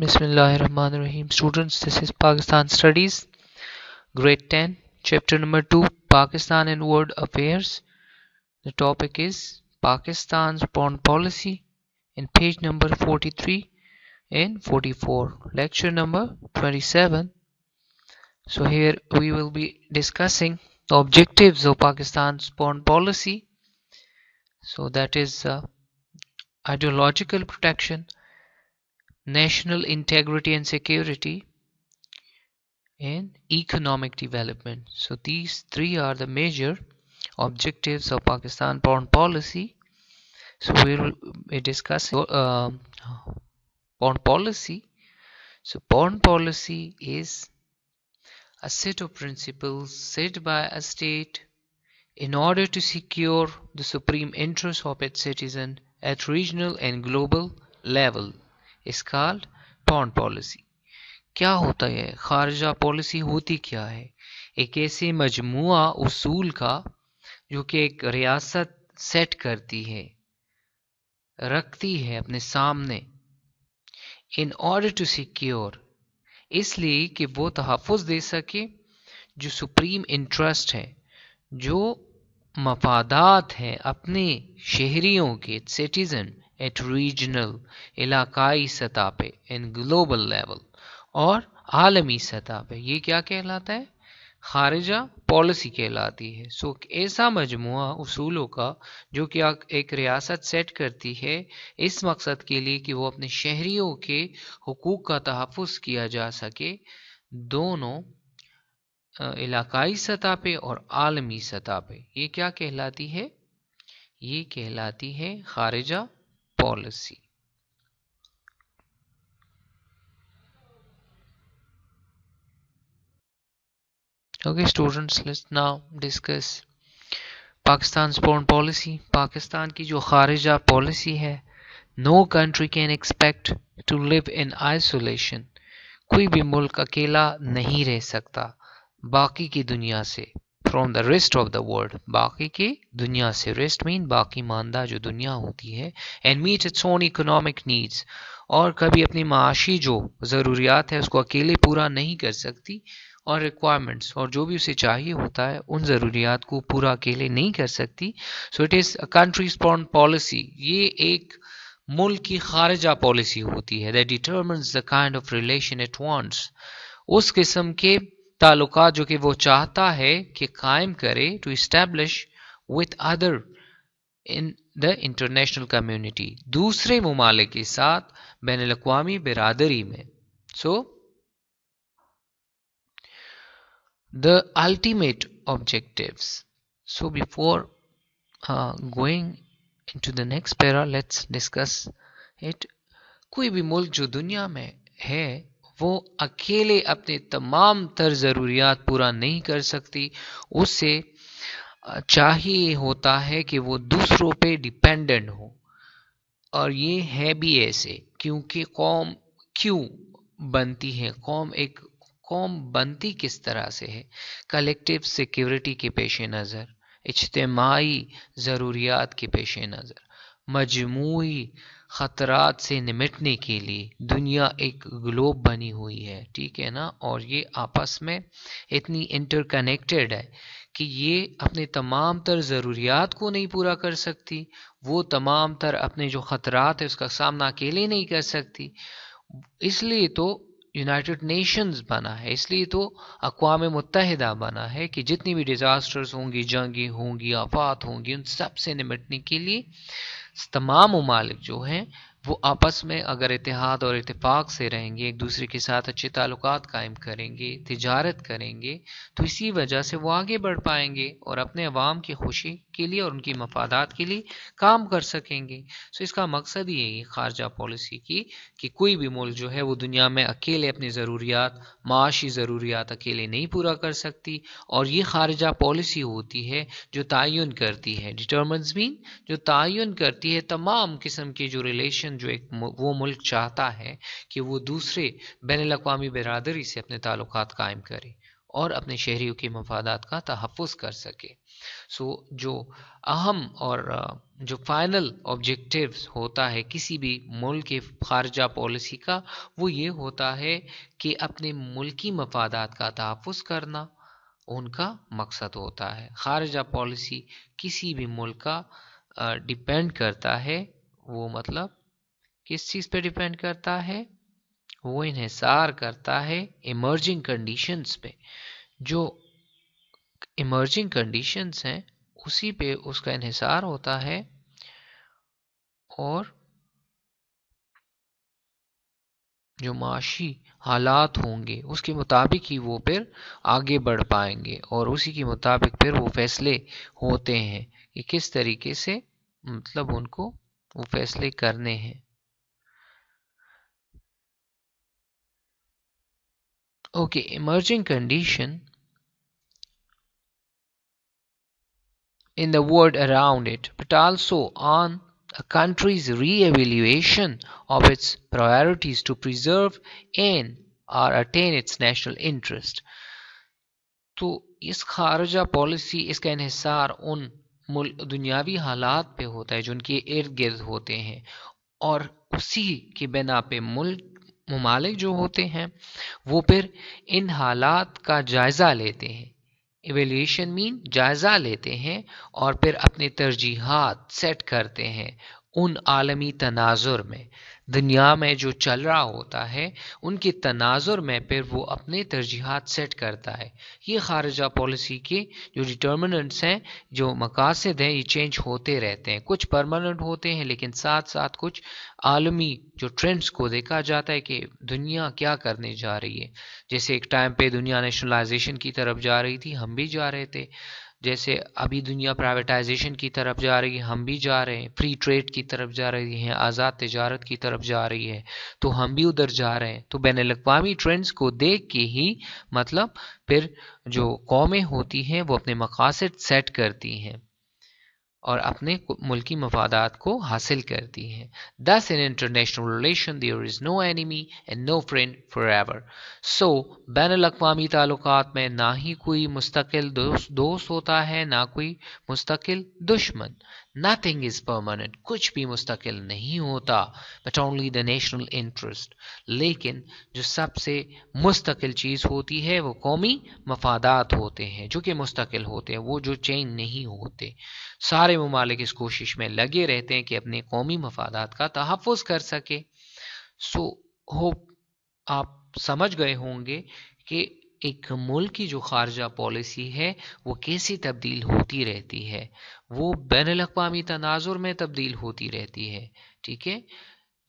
Rahim. Students, this is Pakistan Studies, Grade 10, Chapter number 2, Pakistan and World Affairs. The topic is Pakistan's foreign policy in page number 43 and 44, lecture number 27. So here we will be discussing the objectives of Pakistan's foreign policy. So that is uh, ideological protection national integrity and security, and economic development. So these three are the major objectives of Pakistan foreign policy. So we will be discussing uh, foreign policy. So foreign policy is a set of principles set by a state in order to secure the supreme interests of its citizens at regional and global level. इस काल pond policy क्या होता है खारजा policy होती क्या है एक ऐसे मजमू उसूल का जो कि एक रियासत सेट करती है रखती है अपने सामने इन ऑर्डर टू सिक्योर इसलिए कि वो तहफ़ दे सके जो सुप्रीम इंटरेस्ट है जो मफादात हैं अपने शहरीों के सिटीज़न एट रीजनल इलाकाई सतह पे एंड ग्लोबल लेवल और आलमी सतह पे ये क्या कहलाता है खारजा पॉलिसी कहलाती है सो ऐसा मजमु असूलों का जो कि एक रियासत सेट करती है इस मकसद के लिए कि वो अपने शहरीों के हकूक़ का तहफ़ किया जा सके दोनों इलाकाई सतह पे और आलमी सतह पे ये क्या कहलाती है ये कहलाती है खारजा policy okay students let's now discuss Pakistan's foreign policy Pakistan ki jo kharija policy hai. no country can expect to live in isolation कोई भी मुल्क अकेला नहीं रह सकता बाकी की दुनिया से from the rest of the world बाकी की दुनिया से रेस्ट मीन बाकी मानदा जो दुनिया होती है and meet its own economic needs और कभी अपनी माशी जो ज़रूरियात है उसको अकेले पूरा नहीं कर सकती और रिक्वायरमेंट्स और जो भी उसे चाहिए होता है उन ज़रूरियात को पूरा अकेले नहीं कर सकती so it is a country स्पॉन्ड पॉलिसी ये एक मुल्क की खारजा पॉलिसी होती है that determines the kind of relation it wants उस किस्म के ताल्लुका जो कि वो चाहता है कि कायम करे to establish with other in the international community दूसरे ममालिक के साथ बैन अवी बिरादरी में so the ultimate objective so before going going into the next para let's discuss it कोई भी मुल्क जो दुनिया में है वो अकेले अपने तमाम तर ज़रूरियात पूरा नहीं कर सकती उसे चाहिए होता है कि वो दूसरों पे डिपेंडेंट हो और ये है भी ऐसे क्योंकि कौम क्यों बनती है कौम एक कौम बनती किस तरह से है कलेक्टिव सिक्योरिटी के पेश नज़र इज्तमाही ज़रूरियात के पेश नज़र मजमू ख़तरात से निमटने के लिए दुनिया एक ग्लोब बनी हुई है ठीक है ना और ये आपस में इतनी इंटरकनेक्टेड है कि ये अपने तमाम तर ज़रूरियात को नहीं पूरा कर सकती वो तमाम तर अपने जो ख़तरात है उसका सामना अकेले नहीं कर सकती इसलिए तो यूनाइटेड नेशंस बना है इसलिए तो अकवाम मुतहदा बना है कि जितनी भी डिज़ास्टर्स होंगी जंगी होंगी आफात होंगी उन सब से के लिए तमाम ममालिक जो हैं वो आपस में अगर इतिहाद और इतफाक़ से रहेंगे एक दूसरे के साथ अच्छे ताल्लुक कायम करेंगे तजारत करेंगे तो इसी वजह से वो आगे बढ़ पाएंगे और अपने अवाम की खुशी के लिए और उनकी मफादात के लिए काम कर सकेंगे सो तो इसका मकसद ही यही खारजा पॉलिसी की कि कोई भी मुल्क जो है वो दुनिया में अकेले अपनी ज़रूरियात माशी ज़रूरियात अकेले नहीं पूरा कर सकती और ये खारजा पॉलिसी होती है जो तयन करती है डिटर्मन्स मीन जो तयन करती है तमाम किस्म के जो रिलेशन रिलेशन जो एक वो मुल्क चाहता है कि वो दूसरे बैन अवी बरदरी से अपने ताल्लुक कायम करे और अपने शहरीों के मफादात का तहफ़ कर सके सो जो अहम और जो फाइनल ऑब्जेक्टिव होता है किसी भी मुल्क के खारजा पॉलिसी का वो ये होता है कि अपने मुल्की मफादात का तहफ़ करना उनका मकसद होता है खारजा पॉलिसी किसी भी मुल्क का डिपेंड करता है वो मतलब किस चीज़ पे डिपेंड करता है वो इन्हिसार करता है इमर्जिंग कंडीशंस पे जो इमर्जिंग कंडीशंस हैं उसी पे उसका इन्हिसार होता है और जो माशी हालात होंगे उसके मुताबिक ही वो फिर आगे बढ़ पाएंगे और उसी के मुताबिक फिर वो फैसले होते हैं कि किस तरीके से मतलब उनको वो फैसले करने हैं Okay, emerging condition in the word around it, but also on a country's re-evaluation of its priorities to preserve and or attain its national interest. तो इस खारजा पॉलिसी इसका इहिसार उन दुनियावी हालात पे होता है जो उनके इर्द गिर्द होते हैं और उसी के बिना पे मुल्क ममालिक जो होते हैं वो फिर इन हालात का जायज़ा लेते हैं एवेल्यूशन मीन जायज़ा लेते हैं और फिर अपने तरजीहत सेट करते हैं उन आलमी तनाजुर में दुनिया में जो चल रहा होता है उनके तनाजुर में फिर वो अपने तरजीहत सेट करता है ये खारजा पॉलिसी के जो डिटर्मिनेंट्स हैं जो मकासद हैं ये चेंज होते रहते हैं कुछ परमानेंट होते हैं लेकिन साथ साथ कुछ आलमी जो ट्रेंड्स को देखा जाता है कि दुनिया क्या करने जा रही है जैसे एक टाइम पे दुनिया नेशनलाइजेशन की तरफ जा रही थी हम भी जा रहे थे जैसे अभी दुनिया प्राइवेटाइजेशन की तरफ जा रही है हम भी जा रहे हैं फ्री ट्रेड की तरफ जा रही है आज़ाद तजारत की तरफ जा रही है तो हम भी उधर जा रहे हैं तो बैन अवी ट्रेंड्स को देख के ही मतलब फिर जो कौमें होती हैं वो अपने मकासद सेट करती हैं और अपने मुल्की मफादात को हासिल करती हैं thus in international relation there is no enemy and no friend forever so बैन अवी ताल्लुक में ना ही कोई मुस्तकिल दोस्त होता है ना कोई मुस्तकिल दुश्मन Nothing is permanent, कुछ भी मुस्तकिल नहीं होता but only the national interest लेकिन जो सबसे मुस्तकिल चीज़ होती है वो कौमी मफादात होते हैं जो कि मुस्तकिल होते हैं वो जो चेंज नहीं होते सारे ममालिक इस कोशिश में लगे रहते हैं कि अपने कौमी मफादात का तहफ़ कर सके सो so, होप आप समझ गए होंगे कि एक मुल्क की जो खारजा पॉलिसी है वो कैसे तब्दील होती रहती है वो बैन अवी तनाजुर में तब्दील होती रहती है ठीक है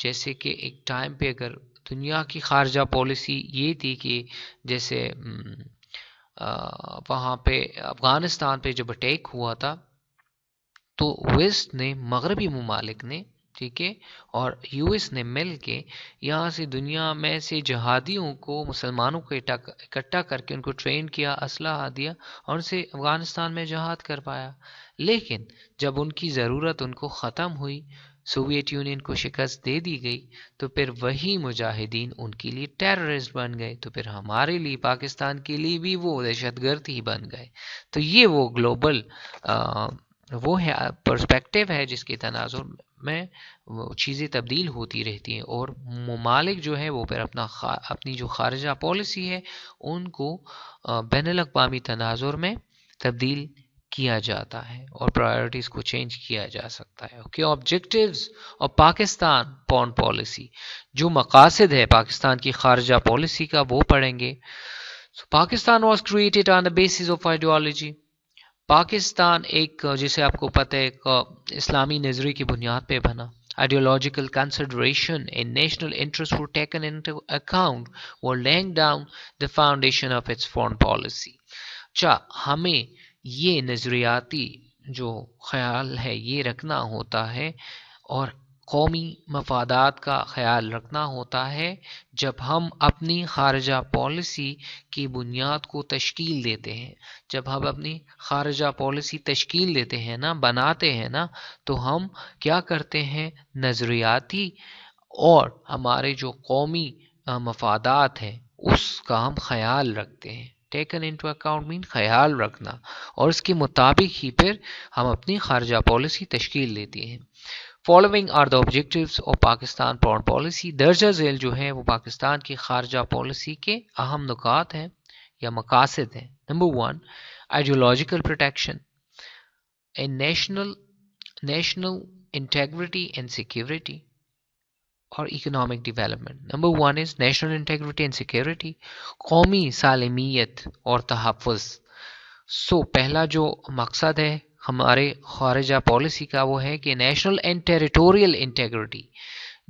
जैसे कि एक टाइम पे अगर दुनिया की खारजा पॉलिसी ये थी कि जैसे हम्म, वहाँ पे अफ़गानिस्तान पे जब अटैक हुआ था तो वेस्ट ने मगरबी ममालिक ने ठीक है और यूएस ने मिल के यहाँ से दुनिया में से जहादियों को मुसलमानों को इकट्ठा करके उनको ट्रेन किया असलाह दिया और उनसे अफगानिस्तान में जहाद कर पाया लेकिन जब उनकी ज़रूरत उनको ख़त्म हुई सोवियत यूनियन को शिकस्त दे दी गई तो फिर वही मुजाहिदीन उनके लिए टेररिस्ट बन गए तो फिर हमारे लिए पाकिस्तान के लिए भी वो दहशत गर्द ही बन गए तो ये वो ग्लोबल आ, वो है पर्सपेक्टिव है जिसके तनाजुर में चीज़ें तब्दील होती रहती हैं और ममालिक जो है वो फिर अपना अपनी जो खारजा पॉलिसी है उनको बैन अवी तनाजुर में तब्दील किया जाता है और प्रायोरिटीज़ को चेंज किया जा सकता है ओके ऑब्जेक्टिव्स और पाकिस्तान पॉन पॉलिसी जो मकासद है पाकिस्तान की खारजा पॉलिसी का वो पढ़ेंगे Pakistan was created on the basis of ideology Pakistan एक जिसे आपको पता है एक इस्लामी नजरिए की बुनियाद पे बना ideological consideration in national interest for taken in account वो लैंग down the foundation of its foreign policy अच्छा हमें ये नज़रियाती जो ख्याल है ये रखना होता है और कौमी मफादात का ख्याल रखना होता है जब हम अपनी खारजा पॉलिसी की बुनियाद को तश्कील देते हैं जब हम अपनी खारजा पॉलिसी तश्कील देते हैं ना बनाते हैं ना तो हम क्या करते हैं नज़रियाती और हमारे जो कौमी मफादात हैं उसका हम ख्याल रखते हैं टेकन इनटू अकाउंट मीन ख्याल रखना और इसके मुताबिक ही फिर हम अपनी खारजा पॉलिसी तश्कील देते हैं following are the objective of Pakistan foreign policy दर्जा झेल जो है वो पाकिस्तान की खारजा पॉलिसी के अहम नुकात हैं या मकासद हैं number one ideological protection A national national integrity and security और economic development number one is national integrity and security कौमी सालमियत और तहफ़ सो पहला जो मकसद है हमारे खारजा पॉलिसी का वो है कि नेशनल एंड टेरिटोरियल इंटेग्रिटी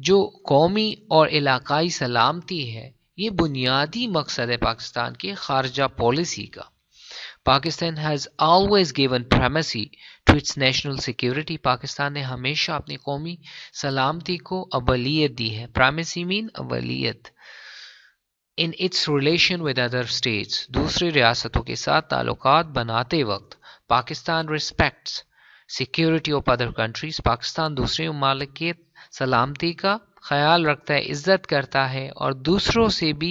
जो कौमी और इलाकाई सलामती है ये बुनियादी मकसद है पाकिस्तान के खारजा पॉलिसी का Pakistan has always given primacy to its national security Pakistan ने हमेशा अपनी कौमी सलामती को अवलीत दी है प्रामेसी मीन अवलीत in its relation with other states दूसरी रियासतों के साथ ताल्लुक बनाते वक्त Pakistan respects security of other countries Pakistan दूसरे ममालिक सलामती का ख्याल रखता है इज्जत करता है और दूसरों से भी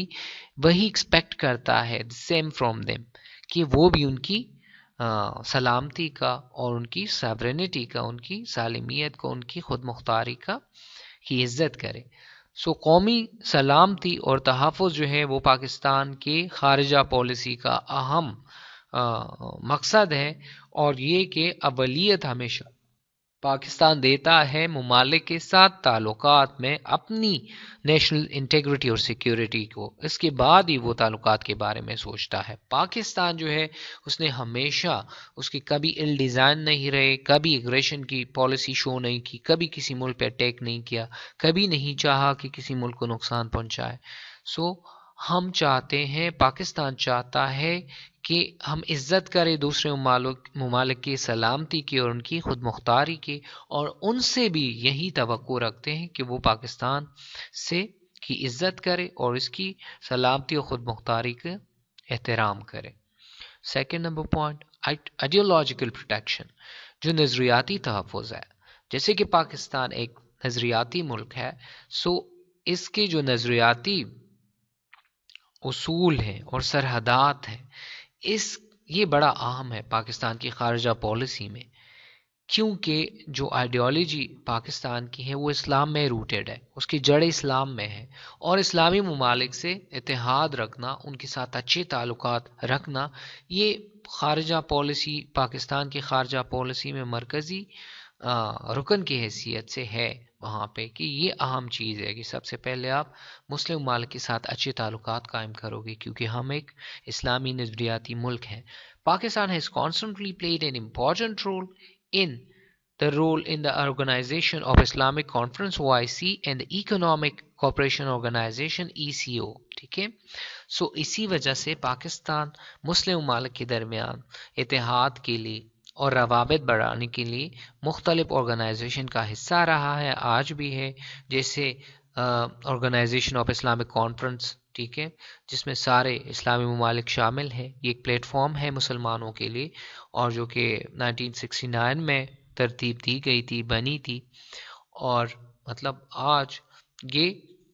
वही एक्सपेक्ट करता है सेम फ्रॉम देम कि वो भी उनकी आ, सलामती का और उनकी सावरनिटी का उनकी सालमियत को उनकी खुद मुख्तारी का ही इज्जत करे सो कौमी सलामती और तहफ़ जो है वो पाकिस्तान के खारजा पॉलिसी का अहम मकसद है और ये कि अवलियत हमेशा पाकिस्तान देता है ममालिक के साथ ताल्लुक में अपनी नेशनल इंटेग्रिटी और सिक्योरिटी को इसके बाद ही वो ताल्लुक के बारे में सोचता है पाकिस्तान जो है उसने हमेशा उसके कभी इल डिज़ाइन नहीं रहे कभी एग्रेशन की पॉलिसी शो नहीं की कभी किसी मुल्क पर अटैक नहीं किया कभी नहीं चाहा कि किसी मुल्क को नुकसान पहुँचाए सो so, हम चाहते हैं पाकिस्तान चाहता है कि हम इज़्ज़त करें दूसरे ममालिक की सलामती की और उनकी ख़ुद मुख्तारी की और उनसे भी यही तो रखते हैं कि वो पाकिस्तान से की इज़्ज़त करे और इसकी सलामती और ख़ुद मुख्तारी के एहतराम करें second number point ideological protection जो नज़रियाती तहफ़ है जैसे कि पाकिस्तान एक नज़रियाती मुल्क है सो इसके जो नज़रियाती उसूल हैं और सरहदात हैं इस ये बड़ा अहम है पाकिस्तान की खारजा पॉलिसी में क्योंकि जो आइडियोलॉजी पाकिस्तान की है वो इस्लाम में रूटेड है उसकी जड़ इस्लाम में है और इस्लामी ममालिक से इतिहाद रखना उनके साथ अच्छे ताल्लुक रखना ये खारजा पॉलिसी पाकिस्तान की खारजा पॉलिसी में मरकज़ी रुकन की हैसियत से है वहाँ पे कि ये अहम चीज़ है कि सबसे पहले आप मुस्लिम माल के साथ अच्छे ताल्लुक कायम करोगे क्योंकि हम एक इस्लामी नजरियाती मुल्क हैं Pakistan has constantly played an important role in the role the organization of Islamic conference O I C and economic cooperation organization E C O ठीक है सो इसी वजह से पाकिस्तान मुस्लिम ममालिक के दरमियान इतिहाद के लिए और रवाबित बढ़ाने के लिए मुख्तलिफ ऑर्गेनाइजेशन का हिस्सा रहा है आज भी है जैसे ऑर्गेनाइजेशन ऑफ इस्लामिक कॉन्फ्रेंस ठीक है जिसमें सारे इस्लामी ममालिक शामिल हैं ये एक प्लेटफॉर्म है मुसलमानों के लिए और जो कि 1969 में तरतीब दी गई थी बनी थी और मतलब आज ये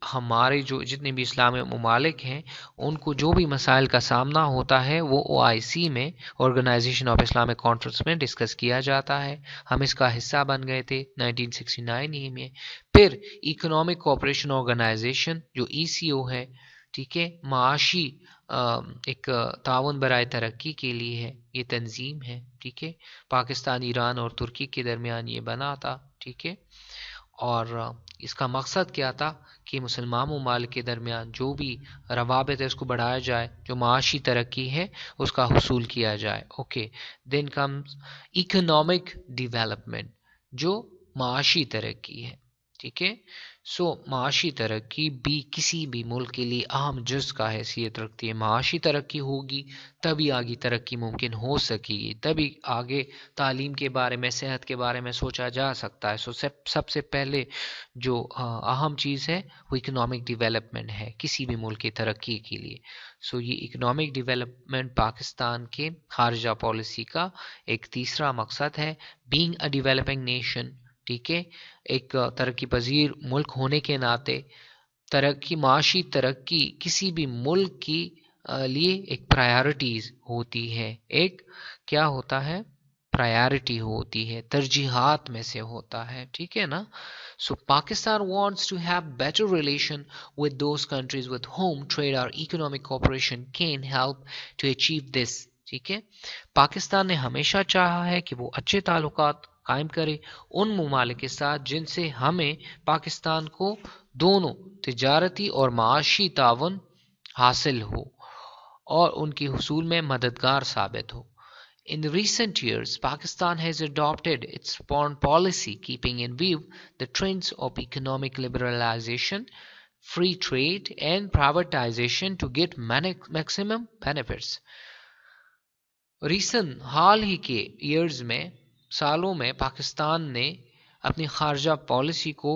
हमारे जो जितने भी इस्लामी ममालिक हैं उनको जो भी मसाइल का सामना होता है वो ओ आई सी में ऑर्गेनाइजेशन ऑफ इस्लामिक कॉन्फ्रेंस में डिस्कस किया जाता है हम इसका हिस्सा बन गए थे 1969 ही में फिर इकोनॉमिक कॉपरेशन ऑर्गेनाइजेशन जो ई सी ओ है ठीक है माशी एक ताउन बरए तरक्की के लिए है ये तंजीम है ठीक है पाकिस्तान ईरान और तुर्की के दरमियान ये बना था ठीक है और इसका मकसद क्या था कि मुसलमान ममालिक के दरमियान जो भी रवाबत है उसको बढ़ाया जाए जो माशी तरक्की है उसका हसूल किया जाए okay then comes economic development जो माशी तरक्की है ठीक है सो माशी तरक्की भी किसी भी मुल्क के लिए अहम जुज़ का हैसियत रखती है माशी तरक्की होगी तभी आगे तरक्की मुमकिन हो सकेगी तभी आगे तालीम के बारे में सेहत के बारे में सोचा जा सकता है सो सब सबसे पहले जो अहम चीज़ है वो इकोनॉमिक डेवलपमेंट है किसी भी मुल्क की तरक्की के लिए सो ये इकोनॉमिक डेवलपमेंट पाकिस्तान के खारजा पॉलिसी का एक तीसरा मकसद है बींग अ डिवेलपिंग नेशन ठीक है एक तरक्की पजीर मुल्क होने के नाते तरक्की माशी तरक्की किसी भी मुल्क की लिए एक प्रायोरिटीज़ होती है एक क्या होता है प्रायोरिटी होती है तरजीहात में से होता है ठीक है ना so Pakistan wants to have better relation with those countries with whom trade और economic cooperation can help to achieve this ठीक है पाकिस्तान ने हमेशा चाहा है कि वो अच्छे ताल्लुकात कायम करे उन ममालिक के साथ जिनसे हमें पाकिस्तान को दोनों तजारती और माशी तावन हासिल हो और उनके हसूल में मददगार साबित हो in recent years Pakistan has adopted its foreign policy keeping in view the trends of economic liberalization free trade and privatization to get maximum benefits recent हाल ही के ईयर्स में सालों में पाकिस्तान ने अपनी खारजा पॉलिसी को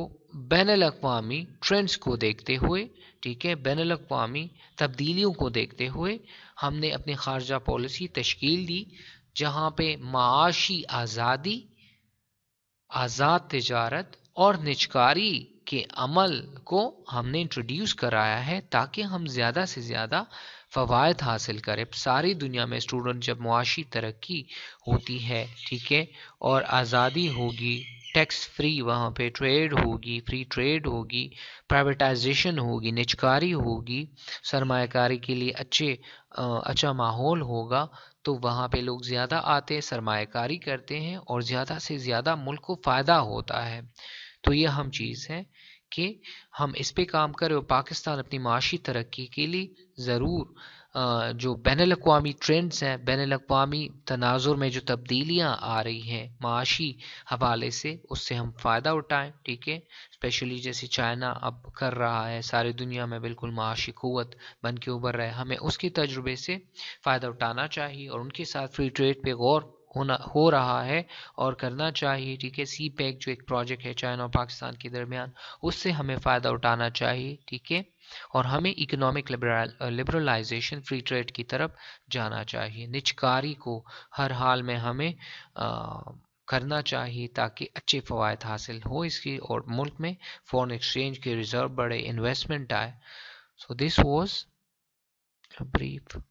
बैन अवी ट्रेंड्स को देखते हुए ठीक है बैन अवी तब्दीलियों को देखते हुए हमने अपनी खारजा पॉलिसी तश्कील दी जहाँ पे माशी आज़ादी आज़ाद तजारत और निचकारी के अमल को हमने इंट्रोड्यूस कराया है ताकि हम ज़्यादा से ज़्यादा फ़वाद हासिल करें सारी दुनिया में स्टूडेंट जब मुआशी तरक्की होती है ठीक है और आज़ादी होगी टैक्स फ्री वहाँ पे ट्रेड होगी फ्री ट्रेड होगी प्राइवेटाइजेशन होगी निचकारी होगी सरमाकारी के लिए अच्छे अच्छा माहौल होगा तो वहाँ पे लोग ज़्यादा आते हैं सरमाकारी करते हैं और ज़्यादा से ज़्यादा मुल्क को फ़ायदा होता है तो ये हम चीज़ है कि हम इस पे काम करें और पाकिस्तान अपनी माशी तरक्की के लिए ज़रूर जो बैन अवी ट्रेंड्स हैं बैन अवी तनाजुर में जो तब्दीलियाँ आ रही हैं माशी हवाले से उससे हम फ़ायदा उठाएँ ठीक है स्पेशली जैसे चाइना अब कर रहा है सारी दुनिया में बिल्कुल माशी क़वत बन के उभर रहा है हमें उसके तजुर्बे से फ़ायदा उठाना चाहिए और उनके साथ फ्री ट्रेड पर गौर होना हो रहा है और करना चाहिए ठीक है सी पैक e जो एक प्रोजेक्ट है चाइना और पाकिस्तान के दरमियान उससे हमें फ़ायदा उठाना चाहिए ठीक है और हमें इकोनॉमिक लिबरलाइजेशन फ्री ट्रेड की तरफ जाना चाहिए निचकारी को हर हाल में हमें आ, uh, करना चाहिए ताकि अच्छे फ़वाद हासिल हो इसकी और मुल्क में फॉरेन एक्सचेंज के रिज़र्व बढ़े इन्वेस्टमेंट आए सो दिस वॉज ब्रीफ